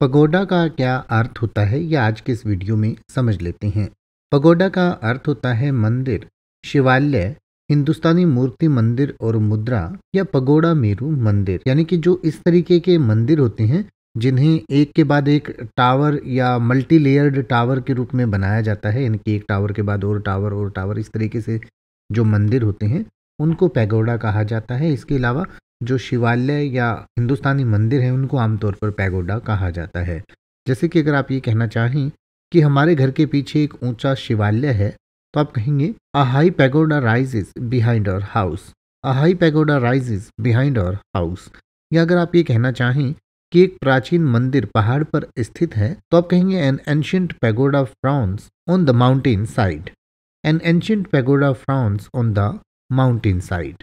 pagoda का क्या अर्थ होता है यह आज के इस वीडियो में समझ लेते हैं पगोडा का अर्थ होता है मंदिर शिवालय हिंदुस्तानी मूर्ति मंदिर और मुद्रा या पगोडा मेरू मंदिर यानी कि जो इस तरीके के मंदिर होते हैं जिन्हें एक के बाद एक टावर या मल्टी लेयर्ड टावर के रूप में बनाया जाता है यानी कि एक टावर के बाद और टावर और टावर इस तरीके से जो मंदिर होते हैं उनको पैगोडा कहा जाता है इसके अलावा जो शिवालय या हिंदुस्तानी मंदिर हैं उनको आमतौर पर पैगोडा कहा जाता है जैसे कि अगर आप ये कहना चाहें कि हमारे घर के पीछे एक ऊंचा शिवालय है तो आप कहेंगे a high pagoda rises behind our house a high pagoda rises behind our house या अगर आप ये कहना चाहें कि एक प्राचीन मंदिर पहाड़ पर स्थित है तो आप कहेंगे an ancient pagoda frowns on the mountain side an ancient pagoda frowns on the mountain side